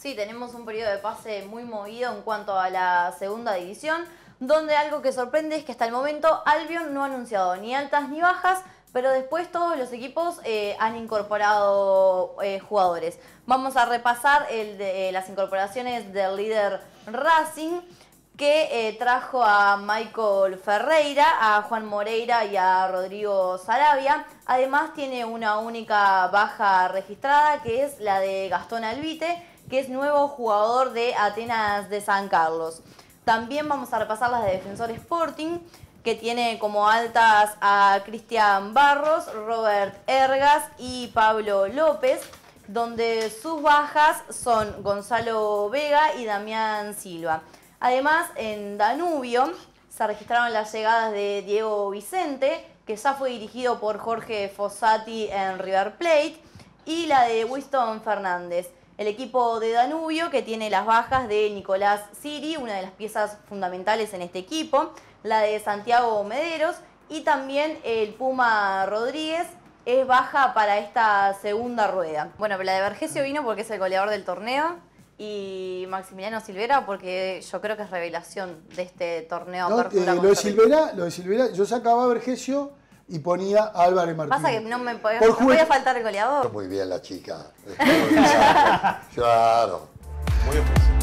Sí, tenemos un periodo de pase muy movido en cuanto a la segunda división, donde algo que sorprende es que hasta el momento Albion no ha anunciado ni altas ni bajas, pero después todos los equipos eh, han incorporado eh, jugadores. Vamos a repasar el de, eh, las incorporaciones del líder Racing, que trajo a Michael Ferreira, a Juan Moreira y a Rodrigo Sarabia. Además tiene una única baja registrada, que es la de Gastón Albite, que es nuevo jugador de Atenas de San Carlos. También vamos a repasar las de Defensor Sporting, que tiene como altas a Cristian Barros, Robert Ergas y Pablo López, donde sus bajas son Gonzalo Vega y Damián Silva. Además, en Danubio se registraron las llegadas de Diego Vicente, que ya fue dirigido por Jorge Fossati en River Plate, y la de Winston Fernández. El equipo de Danubio, que tiene las bajas de Nicolás Siri, una de las piezas fundamentales en este equipo, la de Santiago Mederos y también el Puma Rodríguez, es baja para esta segunda rueda. Bueno, la de Vergesio vino porque es el goleador del torneo y Maximiliano Silvera porque yo creo que es revelación de este torneo. No, eh, lo, de Silvera, lo de Silvera, yo sacaba a Vergesio y ponía Álvaro Álvarez Martínez. Pasa que no me podía, no podía faltar el goleador. Muy bien la chica. claro. Muy bien.